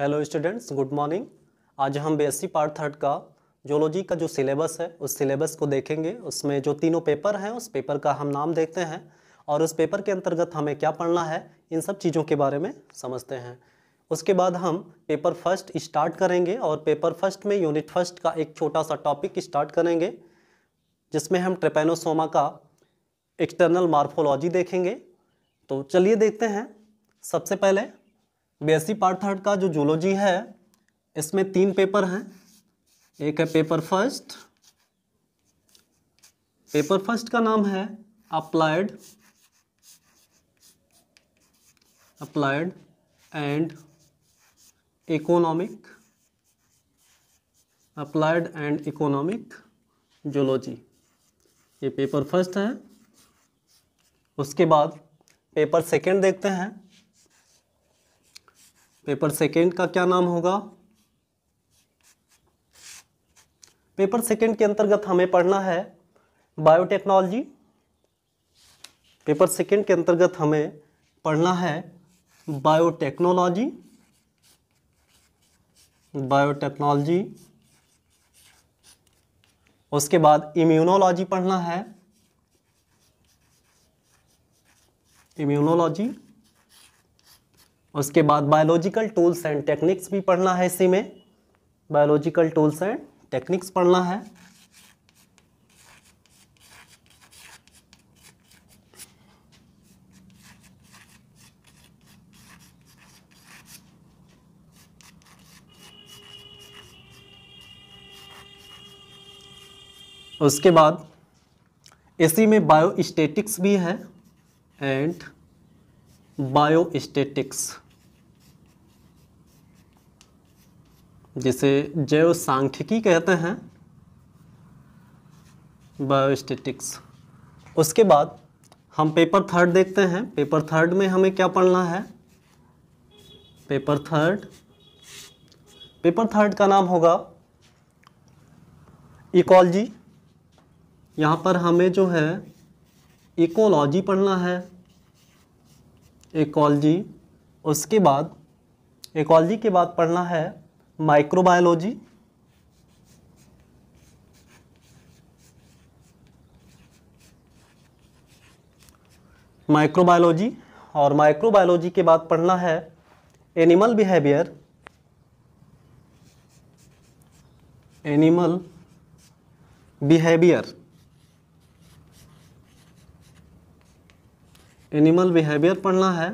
hello students good morning आज हम BSc part third का जोलॉजी का जो सिलेबस है उस सिलेबस को देखेंगे उसमें जो तीनों पेपर हैं उस पेपर का हम नाम देखते हैं और उस पेपर के अंतर्गत हमें क्या पढ़ना है इन सब चीज़ों के बारे में समझते हैं उसके बाद हम पेपर फर्स्ट स्टार्ट करेंगे और पेपर फर्स्ट में यूनिट फर्स्ट का एक छोटा सा टॉपिक स्टार्ट करेंगे जिसमें हम ट्रेपेनोसोमा का एक्सटर्नल मार्फोलॉजी देखेंगे तो चलिए देखते हैं सबसे पहले बी पार्ट थर्ड का जो जूलॉजी है इसमें तीन पेपर हैं एक है पेपर फर्स्ट पेपर फर्स्ट का नाम है applied applied and economic applied and economic zoology ये पेपर फर्स्ट है उसके बाद पेपर सेकंड देखते हैं पेपर सेकेंड का क्या नाम होगा पेपर सेकेंड के अंतर्गत हमें पढ़ना है बायोटेक्नोलॉजी पेपर सेकेंड के अंतर्गत हमें पढ़ना है बायोटेक्नोलॉजी बायोटेक्नोलॉजी उसके बाद इम्यूनोलॉजी पढ़ना है इम्यूनोलॉजी उसके बाद बायोलॉजिकल टूल्स एंड टेक्निक्स भी पढ़ना है इसी में बायोलॉजिकल टूल्स एंड टेक्निक्स पढ़ना है उसके बाद इसी में बायोस्टेटिक्स भी है एंड बायोस्टेटिक्स जिसे जैव सांख्यिकी कहते हैं बायोस्टेटिक्स उसके बाद हम पेपर थर्ड देखते हैं पेपर थर्ड में हमें क्या पढ़ना है पेपर थर्ड पेपर थर्ड का नाम होगा इकोलॉजी यहाँ पर हमें जो है इकोलॉजी पढ़ना है एकॉलजी उसके बाद एकॉलजी के बाद पढ़ना है माइक्रोबायोलॉजी माइक्रोबायोलॉजी और माइक्रोबायोलॉजी के बाद पढ़ना है animal behaviour animal behaviour animal behaviour पढ़ना है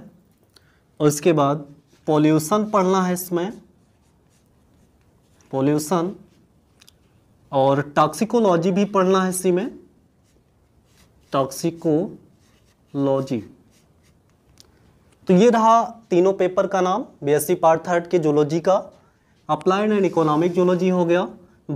और इसके बाद पोल्यूशन पढ़ना है इसमें पोल्यूशन और टॉक्सिकोलॉजी भी पढ़ना है इसी में टॉक्सिकोलॉजी तो ये रहा तीनों पेपर का नाम बीएससी पार्ट थर्ड के जूलॉजी का अप्लाइड एंड इकोनॉमिक जूलॉजी हो गया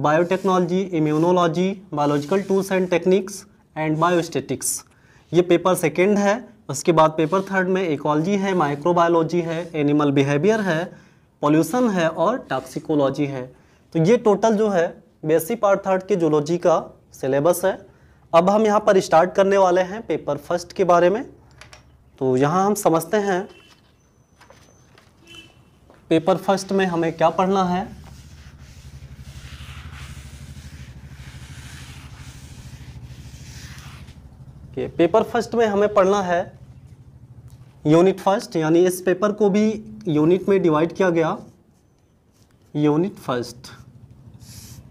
biotechnology immunology biological tools and techniques and biostatistics ये पेपर सेकेंड है उसके बाद पेपर थर्ड में इकोलॉजी है माइक्रोबायोलॉजी है एनिमल बिहेवियर है पॉल्यूशन है और टॉक्सिकोलॉजी है तो ये टोटल जो है बेसिक पार्ट थर्ड के जूलॉजी का सिलेबस है अब हम यहाँ पर स्टार्ट करने वाले हैं पेपर फर्स्ट के बारे में तो यहाँ हम समझते हैं पेपर फर्स्ट में हमें क्या पढ़ना है कि पेपर फर्स्ट में हमें पढ़ना है यूनिट फर्स्ट यानी इस पेपर को भी यूनिट में डिवाइड किया गया यूनिट फर्स्ट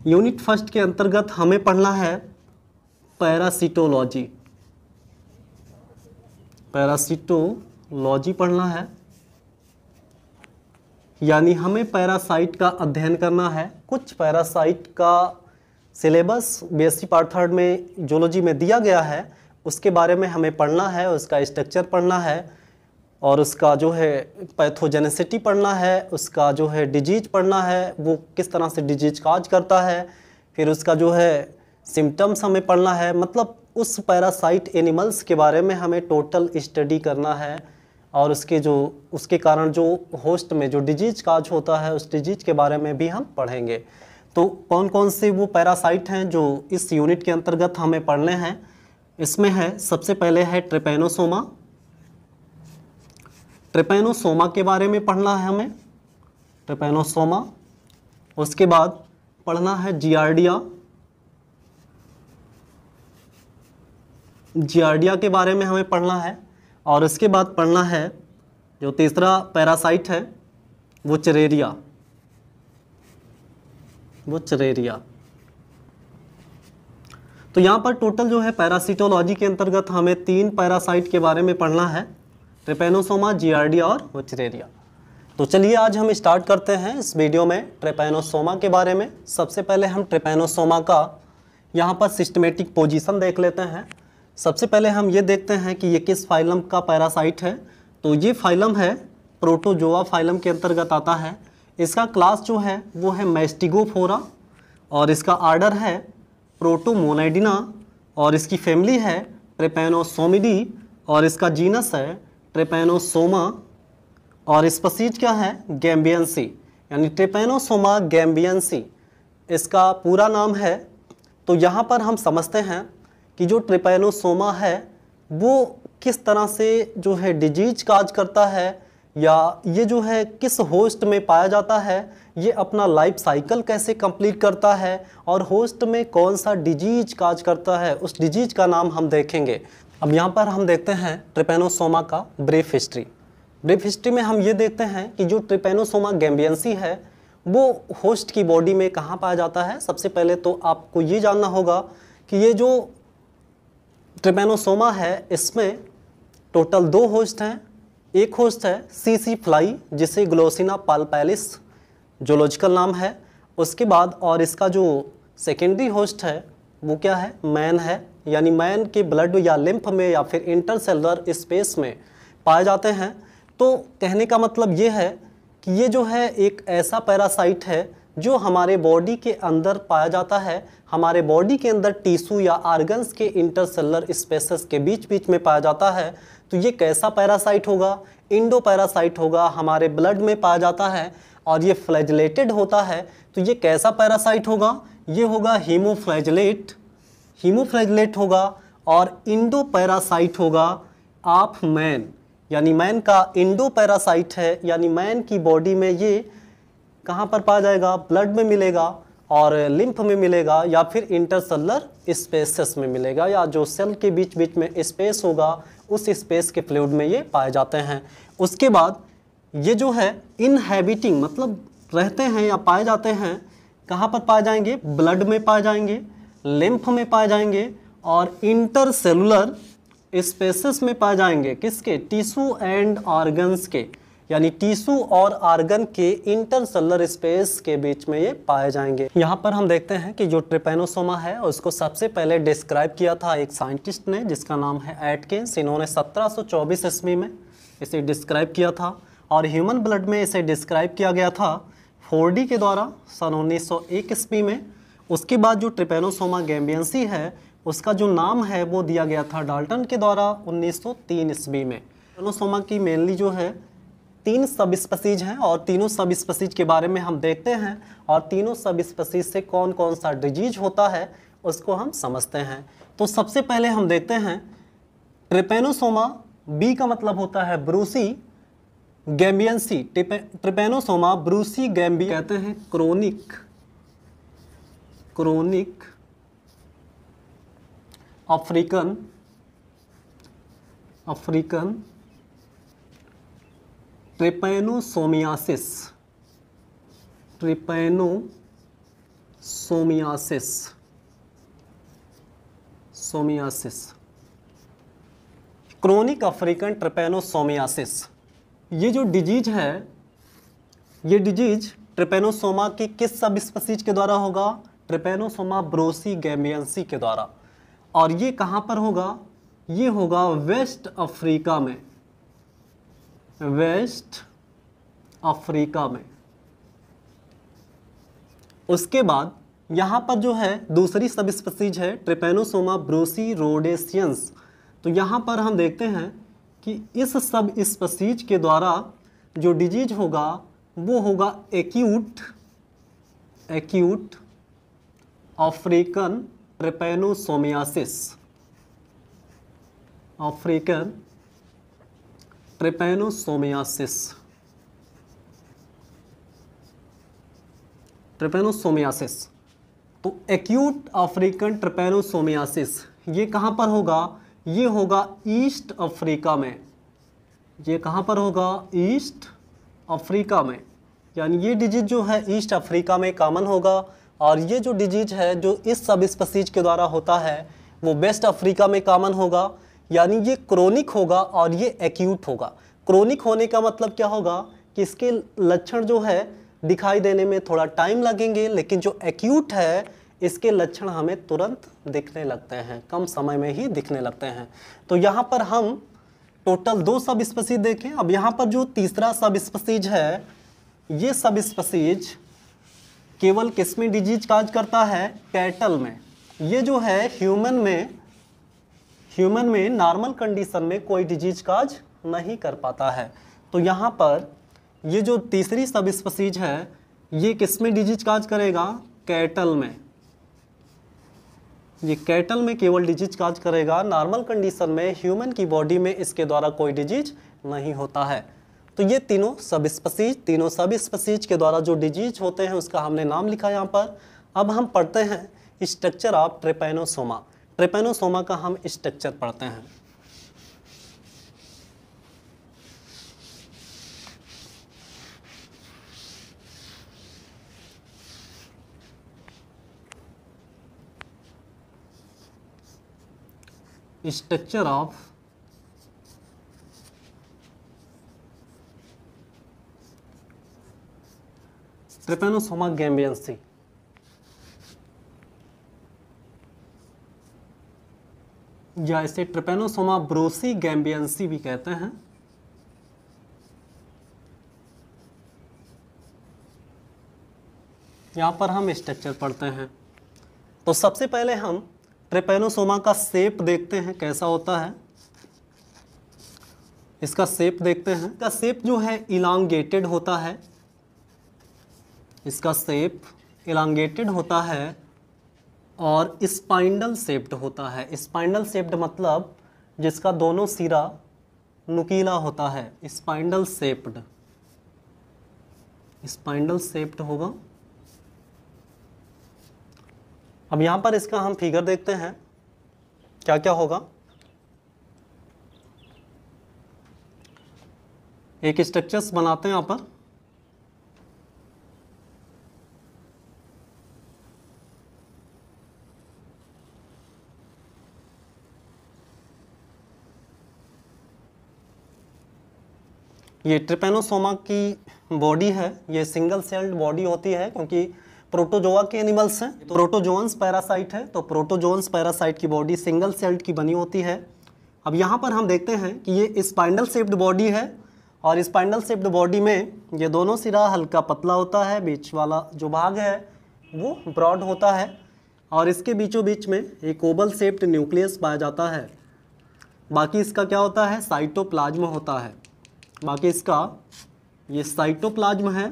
यूनिट फर्स्ट के अंतर्गत हमें पढ़ना है पैरासिटोलॉजी पैरासिटोलॉजी पढ़ना है यानी हमें पैरासाइट का अध्ययन करना है कुछ पैरासाइट का सिलेबस बीएससी पार्ट थर्ड में जोलॉजी में दिया गया है उसके बारे में हमें पढ़ना है उसका स्ट्रक्चर पढ़ना है और उसका जो है पैथोजेनेसिटी पढ़ना है उसका जो है डिजीज पढ़ना है वो किस तरह से डिजीज काज करता है फिर उसका जो है सिम्टम्स हमें पढ़ना है मतलब उस पैरासाइट एनिमल्स के बारे में हमें टोटल स्टडी करना है और उसके जो उसके कारण जो होस्ट में जो डिजीज काज होता है उस डिजीज के बारे में भी हम पढ़ेंगे तो कौन कौन से वो पैरासाइट हैं जो इस यूनिट के अंतर्गत हमें पढ़ने हैं इसमें है सबसे पहले है ट्रिपेनोसोमा ट्रिपेनोसोमा के बारे में पढ़ना है हमें ट्रिपेनोसोमा उसके बाद पढ़ना है जियार्डिया जियार्डिया के बारे में हमें पढ़ना है और इसके बाद पढ़ना है जो तीसरा पैरासाइट है वो चरेरिया वो चरेरिया तो यहाँ पर टोटल जो है पैरासिटोलॉजी के अंतर्गत हमें तीन पैरासाइट के बारे में पढ़ना है ट्रेपेनोसोमा जीआरडी और वचरेरिया तो चलिए आज हम स्टार्ट करते हैं इस वीडियो में ट्रेपेनोसोमा के बारे में सबसे पहले हम ट्रेपेनोसोमा का यहाँ पर सिस्टमेटिक पोजीशन देख लेते हैं सबसे पहले हम ये देखते हैं कि ये किस फाइलम का पैरासाइट है तो ये फाइलम है प्रोटोजोआ फाइलम के अंतर्गत आता है इसका क्लास जो है वो है मैस्टिगोफोरा और इसका आर्डर है प्रोटोमोनाइडिना और इसकी फैमिली है ट्रेपेनोसोमिडी और इसका जीनस है ट्रेपेनोसोमा और स्पसीज क्या है गैम्बियंसी यानी ट्रेपेनोसोमा गैम्बियंसी इसका पूरा नाम है तो यहाँ पर हम समझते हैं कि जो ट्रिपेनोसोमा है वो किस तरह से जो है डिजीज काज करता है या ये जो है किस होस्ट में पाया जाता है ये अपना लाइफ साइकिल कैसे कंप्लीट करता है और होस्ट में कौन सा डिजीज काज करता है उस डिजीज का नाम हम देखेंगे अब यहाँ पर हम देखते हैं ट्रिपेनोसोमा का ब्रीफ हिस्ट्री ब्रीफ हिस्ट्री में हम ये देखते हैं कि जो ट्रिपेनोसोमा गैम्बियंसी है वो होस्ट की बॉडी में कहाँ पाया जाता है सबसे पहले तो आपको ये जानना होगा कि ये जो ट्रिपेनोसोमा है इसमें टोटल दो होस्ट हैं एक होस्ट है सी सी फ्लाई जिसे ग्लोसिना पालपैलिस जोलॉजिकल नाम है उसके बाद और इसका जो सेकेंडरी होस्ट है वो क्या है मैन है यानी मैन के ब्लड या लिम्फ में या फिर इंटरसेलर स्पेस में पाए जाते हैं तो कहने का मतलब ये है कि ये जो है एक ऐसा पैरासाइट है जो हमारे बॉडी के अंदर पाया जाता है हमारे बॉडी के अंदर टीसू या आर्गन्स के इंटरसेलर स्पेसेस के बीच बीच में पाया जाता है तो ये कैसा पैरासाइट होगा इंडो पैरासाइट होगा हमारे ब्लड में पाया जाता है और ये फ्लैजलेटेड होता है तो ये कैसा पैरासाइट होगा ये होगा हीमोफ्लैजलेट हीमोफ्लैगलेट होगा और इंडो पैरासाइट होगा आप मैन यानी मैन का इंडो पैरासाइट है यानी मैन की बॉडी में ये कहाँ पर पाया जाएगा ब्लड में मिलेगा और लिम्फ में मिलेगा या फिर इंटरसलर स्पेसेस में मिलेगा या जो सेल के बीच बीच में स्पेस होगा उस स्पेस के फ्लूड में ये पाए जाते हैं उसके बाद ये जो है इनहैबिटिंग मतलब रहते हैं या पाए जाते हैं कहाँ पर पाए जाएंगे ब्लड में पाए जाएंगे लिम्फ में पाए जाएंगे और इंटरसेलुलर स्पेसिस में पाए जाएंगे किसके टीशू एंड ऑर्गन्स के यानी टीशू और आर्गन के इंटरसेलर स्पेस के बीच में ये पाए जाएंगे यहाँ पर हम देखते हैं कि जो ट्रिपेनोसोमा है उसको सबसे पहले डिस्क्राइब किया था एक साइंटिस्ट ने जिसका नाम है एटकिंस इन्होंने 1724 ईस्वी में इसे डिस्क्राइब किया था और ह्यूमन ब्लड में इसे डिस्क्राइब किया गया था फोर्डी के द्वारा सन उन्नीस ईस्वी में उसके बाद जो ट्रिपेनोसोमा गैम्बियंसी है उसका जो नाम है वो दिया गया था डाल्टन के द्वारा 1903 ईस्वी में ट्रिपेनोसोमा की मेनली जो है तीन सब स्पसीज हैं और तीनों सब स्पसीज के बारे में हम देखते हैं और तीनों सब स्पसीज से कौन कौन सा डिजीज होता है उसको हम समझते हैं तो सबसे पहले हम देखते हैं ट्रिपेनोसोमा बी का मतलब होता है ब्रूसी गैम्बियंसी ट्रिपेनोसोमा ब्रूसी गैम्बी कहते हैं chronic chronic African African trypanosomiasis trypanosomiasis सोमियासिस क्रोनिक अफ्रीकन ट्रिपेनोसोमियासिस ये जो डिजीज है ये डिजीज ट्रिपेनोसोमा की किस सब स्पीसीज के द्वारा होगा ट्रिपेनोसोमा ब्रोसी गैमियंसी के द्वारा और ये कहाँ पर होगा ये होगा वेस्ट अफ्रीका में वेस्ट अफ्रीका में उसके बाद यहाँ पर जो है दूसरी सब स्पीसीज है ट्रिपेनोसोमा ब्रोसी रोडेसियंस तो यहाँ पर हम देखते हैं कि इस सब स्पीसीज के द्वारा जो डिजीज होगा वो होगा acute acute African trypanosomiasis African trypanosomiasis trypanosomiasis तो एक्यूट अफ्रीकन ट्रिपेनोसोमियासिस ये कहां पर होगा ये होगा ईस्ट अफ्रीका में ये कहां पर होगा ईस्ट अफ्रीका में यानी ये डिजीज जो है ईस्ट अफ्रीका में कॉमन होगा और ये जो डिजीज है जो इस सब स्पसीज के द्वारा होता है वो वेस्ट अफ्रीका में कॉमन होगा यानी ये क्रोनिक होगा और ये एक्यूट होगा क्रोनिक होने का मतलब क्या होगा कि इसके लक्षण जो है दिखाई देने में थोड़ा टाइम लगेंगे लेकिन जो एक्यूट है इसके लक्षण हमें तुरंत दिखने लगते हैं कम समय में ही दिखने लगते हैं तो यहाँ पर हम टोटल दो सब स्पसीज देखें अब यहाँ पर जो तीसरा सब स्पसीज है ये सब स्पसीज केवल किस में डिजीज काज करता है कैटल में ये जो है ह्यूमन में ह्यूमन में नॉर्मल कंडीशन में कोई डिजीज काज नहीं कर पाता है तो यहाँ पर ये जो तीसरी सब स्पसीज है ये किस में डिजीज काज करेगा कैटल में ये कैटल में केवल डिजीज काज करेगा नॉर्मल कंडीशन में ह्यूमन की बॉडी में इसके द्वारा कोई डिजीज नहीं होता है तो ये तीनों सब स्पसीज तीनों सब स्पसीज के द्वारा जो डिजीज होते हैं उसका हमने नाम लिखा यहाँ पर अब हम पढ़ते हैं स्ट्रक्चर ऑफ ट्रेपेनोसोमा ट्रेपेनोसोमा का हम स्ट्रक्चर पढ़ते हैं स्ट्रक्चर ऑफ गैम्बियंस गैम्बियंसी या इसे ट्रिपेनोसोमा ब्रोसी गैम्बियंसी भी कहते हैं यहां पर हम स्ट्रक्चर पढ़ते हैं तो सबसे पहले हम ट्रिपेनोसोमा का सेप देखते हैं कैसा होता है इसका सेप देखते हैं का सेप जो है इलांगेटेड होता है इसका सेप इलांगेटेड होता है और स्पाइंडल सेप्ड होता है स्पाइंडल सेप्ड मतलब जिसका दोनों सिरा नुकीला होता है स्पाइंडल सेप्ड स्पाइंडल सेप्ड होगा अब यहाँ पर इसका हम फिगर देखते हैं क्या क्या होगा एक स्ट्रक्चर्स बनाते हैं यहाँ पर ये ट्रिपेनोसोमा की बॉडी है ये सिंगल सेल्ड बॉडी होती है क्योंकि प्रोटोजोआ के एनिमल्स हैं तो प्रोटोजोन्स पैरासाइट है तो प्रोटोजोन्स पैरासाइट की बॉडी सिंगल सेल्ड की बनी होती है अब यहाँ पर हम देखते हैं कि ये स्पाइंडल सेप्ड बॉडी है और स्पाइंडल सेप्ड बॉडी में ये दोनों सिरा हल्का पतला होता है बीच वाला जो भाग है वो ब्रॉड होता है और इसके बीचों बीच में एक ओबल सेप्ड न्यूक्लियस पाया जाता है बाकी इसका क्या होता है साइटोप्लाज्म होता है बाकी इसका ये साइटोप्लाज्म है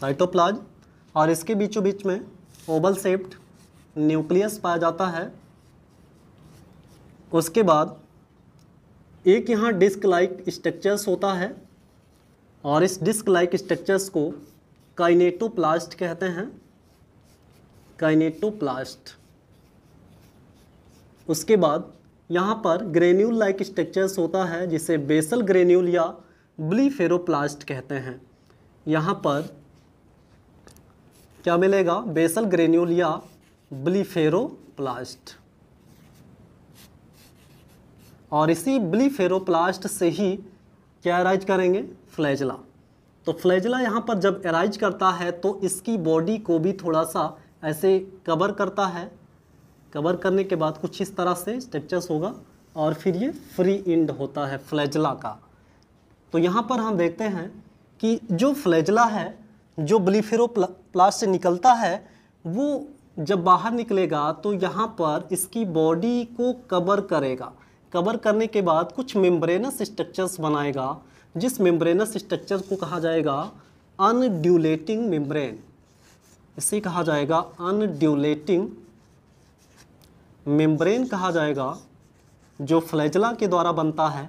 साइटोप्लाज और इसके बीचों बीच में ओबल सेप्ट न्यूक्लियस पाया जाता है उसके बाद एक यहाँ डिस्क लाइक स्ट्रक्चर्स होता है और इस डिस्क लाइक स्ट्रक्चर्स को काइनेटोप्लास्ट कहते हैं काइनेटोप्लास्ट उसके बाद यहाँ पर ग्रेन्यूल लाइक स्ट्रक्चर्स होता है जिसे बेसल ग्रेन्यूल या ब्लीफेरोप्लास्ट कहते हैं यहाँ पर क्या मिलेगा बेसल ग्रेन्यूल या ब्लीफेरोप्लास्ट और इसी ब्लीफेरोप्लास्ट से ही क्या अराइज करेंगे फ्लैजला तो फ्लैजला यहाँ पर जब अराइज करता है तो इसकी बॉडी को भी थोड़ा सा ऐसे कवर करता है कवर करने के बाद कुछ इस तरह से स्ट्रक्चर्स होगा और फिर ये फ्री इंड होता है फ्लैजला का तो यहाँ पर हम देखते हैं कि जो फ्लैजला है जो ब्लीफेरो से निकलता है वो जब बाहर निकलेगा तो यहाँ पर इसकी बॉडी को कवर करेगा कवर करने के बाद कुछ मेम्ब्रेनस स्ट्रक्चर्स बनाएगा जिस मेम्ब्रेनस स्ट्रक्चर को कहा जाएगा अनड्यूलेटिंग मेम्ब्रेन इसे कहा जाएगा अनड्यूलेटिंग मेम्ब्रेन कहा जाएगा जो फ्लैजला के द्वारा बनता है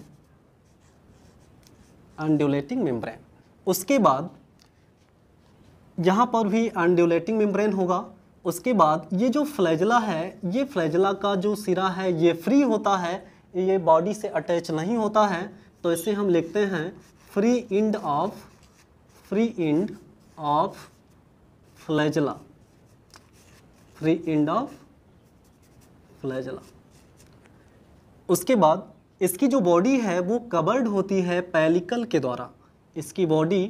अनड्यूलेटिंग मेम्ब्रेन उसके बाद यहाँ पर भी अंड्यूलेटिंग मेम्ब्रेन होगा उसके बाद ये जो फ्लैजला है ये फ्लैजला का जो सिरा है ये फ्री होता है ये बॉडी से अटैच नहीं होता है तो इसे हम लिखते हैं free end of free end of flagella free end of flagella उसके बाद इसकी जो बॉडी है वो कवर्ड होती है पैलिकल के द्वारा इसकी बॉडी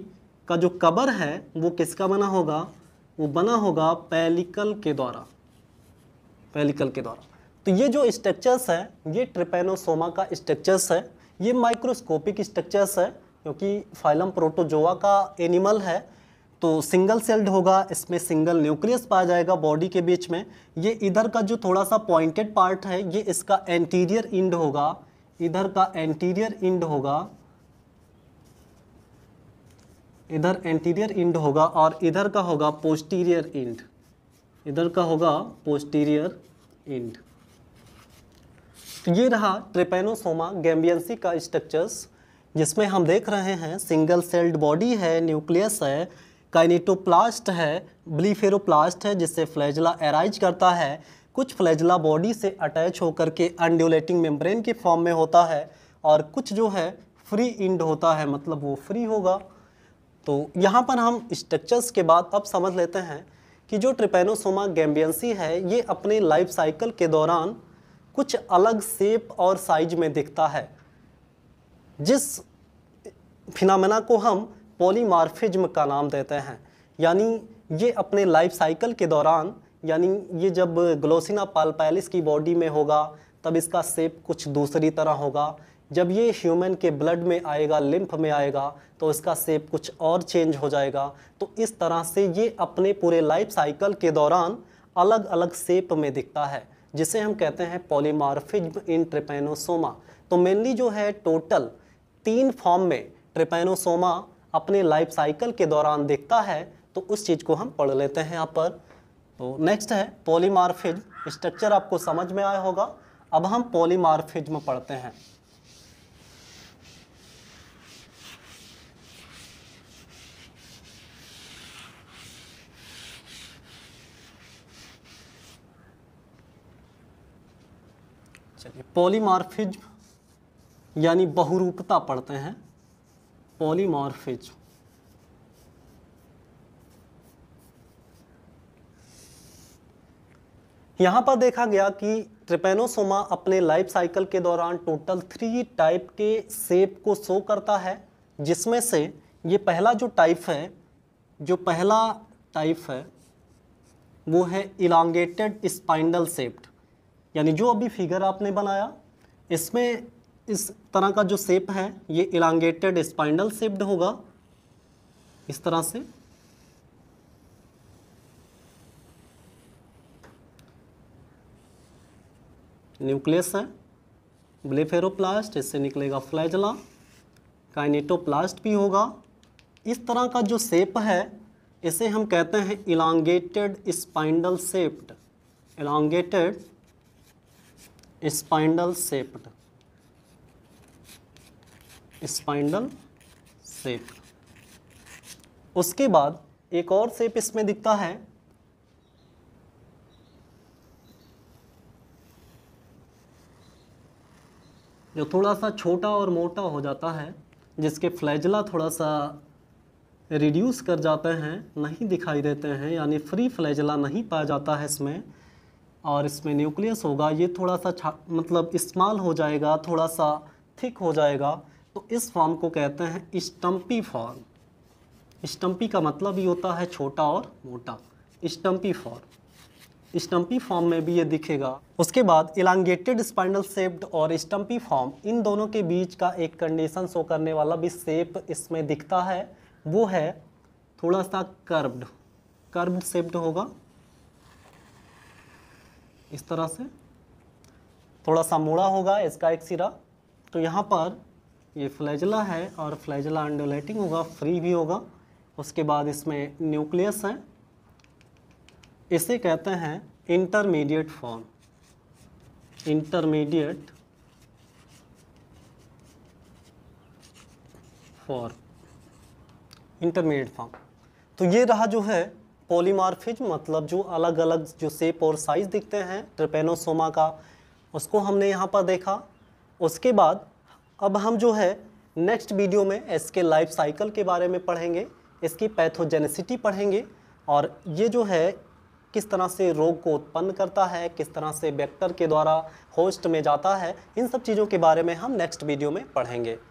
का जो कवर है वो किसका बना होगा वो बना होगा पैलिकल के द्वारा पैलिकल के द्वारा तो ये जो स्ट्रक्चर्स है ये ट्रिपेनोसोमा का स्ट्रक्चर्स है ये माइक्रोस्कोपिक स्ट्रक्चर्स है क्योंकि फाइलम प्रोटोजोआ का एनिमल है तो सिंगल सेल्ड होगा इसमें सिंगल न्यूक्लियस पाया जाएगा बॉडी के बीच में ये इधर का जो थोड़ा सा पॉइंटेड पार्ट है ये इसका एंटीरियर इंड होगा इधर का एंटीरियर इंड होगा इधर एंटीरियर इंड होगा और इधर का होगा पोस्टीरियर इंड इधर का होगा पोस्टीरियर इंड तो ये रहा ट्रिपेनोसोमा गैम्बियंसी का स्ट्रक्चर्स जिसमें हम देख रहे हैं सिंगल सेल्ड बॉडी है न्यूक्लियस है काइनेटोप्लास्ट है ब्लीफेरोप्लास्ट है जिससे फ्लैजला एराइज करता है कुछ फ्लैजला बॉडी से अटैच होकर के अंडुलेटिंग मेम्ब्रेन के फॉर्म में होता है और कुछ जो है फ्री इंड होता है मतलब वो फ्री होगा तो यहाँ पर हम स्ट्रक्चर्स के बाद अब समझ लेते हैं कि जो ट्रिपेनोसोमा गैम्बियंसी है ये अपने लाइफ साइकिल के दौरान कुछ अलग सेप और साइज में दिखता है जिस फिनामिना को हम पॉलीमार्फिज्म का नाम देते हैं यानी ये अपने लाइफ साइकिल के दौरान यानी ये जब ग्लोसिना पालपैलिस की बॉडी में होगा तब इसका सेप कुछ दूसरी तरह होगा जब ये ह्यूमन के ब्लड में आएगा लिम्फ में आएगा तो इसका सेप कुछ और चेंज हो जाएगा तो इस तरह से ये अपने पूरे लाइफ साइकिल के दौरान अलग अलग सेप में दिखता है जिसे हम कहते हैं पॉलीमार्फिज्म इन ट्रिपेनोसोमा तो मेनली जो है टोटल तीन फॉर्म में ट्रिपेनोसोमा अपने लाइफ साइकिल के दौरान देखता है तो उस चीज़ को हम पढ़ लेते हैं यहाँ पर तो नेक्स्ट है पॉलीमार्फिज्म स्ट्रक्चर आपको समझ में आया होगा अब हम में पढ़ते हैं चलिए पॉलीमार्फिज्म यानी बहुरूपता पढ़ते हैं पॉलीमॉर्फिज यहां पर देखा गया कि ट्रिपेनोसोमा अपने लाइफ साइकिल के दौरान टोटल थ्री टाइप के सेप को शो करता है जिसमें से ये पहला जो टाइप है जो पहला टाइप है वो है इलांगेटेड स्पाइंडल सेप्ट यानी जो अभी फिगर आपने बनाया इसमें इस तरह का जो सेप है ये इलांगेटेड स्पाइनल सेप्ड होगा इस तरह से न्यूक्लियस है ब्लेफेरोप्लास्ट इससे निकलेगा फ्लैजला काइनेटोप्लास्ट भी होगा इस तरह का जो सेप है इसे हम कहते हैं elongated spindle shaped elongated spindle shaped spindle shape उसके बाद एक और सेप इसमें दिखता है जो थोड़ा सा छोटा और मोटा हो जाता है जिसके फ्लैजला थोड़ा सा रिड्यूस कर जाते हैं नहीं दिखाई देते हैं यानी फ्री फ्लैजला नहीं पाया जाता है इसमें और इसमें न्यूक्लियस होगा ये थोड़ा सा मतलब इस्माल हो जाएगा थोड़ा सा थिक हो जाएगा तो इस फॉर्म को कहते हैं स्टम्पी फॉर्म स्टम्पी का मतलब ही होता है छोटा और मोटा स्टम्पी फॉर्म स्टम्पी फॉर्म में भी ये दिखेगा उसके बाद इलांगेटेड स्पाइनल सेप्ड और स्टम्पी फॉर्म इन दोनों के बीच का एक कंडीशन शो करने वाला भी शेप इसमें दिखता है वो है थोड़ा सा कर्व्ड कर्व सेप्ड होगा इस तरह से थोड़ा सा मोड़ा होगा इसका एक सिरा तो यहाँ पर ये फ्लैजला है और फ्लैजला अंडोलेटिंग होगा फ्री भी होगा उसके बाद इसमें न्यूक्लियस है इसे कहते हैं intermediate form intermediate form intermediate form तो ये रहा जो है पॉलीमार्फिज मतलब जो अलग अलग जो सेप और साइज दिखते हैं ट्रिपेनोसोमा का उसको हमने यहाँ पर देखा उसके बाद अब हम जो है नेक्स्ट वीडियो में इसके लाइफ साइकिल के बारे में पढ़ेंगे इसकी पैथोजेनेसिटी पढ़ेंगे और ये जो है किस तरह से रोग को उत्पन्न करता है किस तरह से वेक्टर के द्वारा होस्ट में जाता है इन सब चीज़ों के बारे में हम नेक्स्ट वीडियो में पढ़ेंगे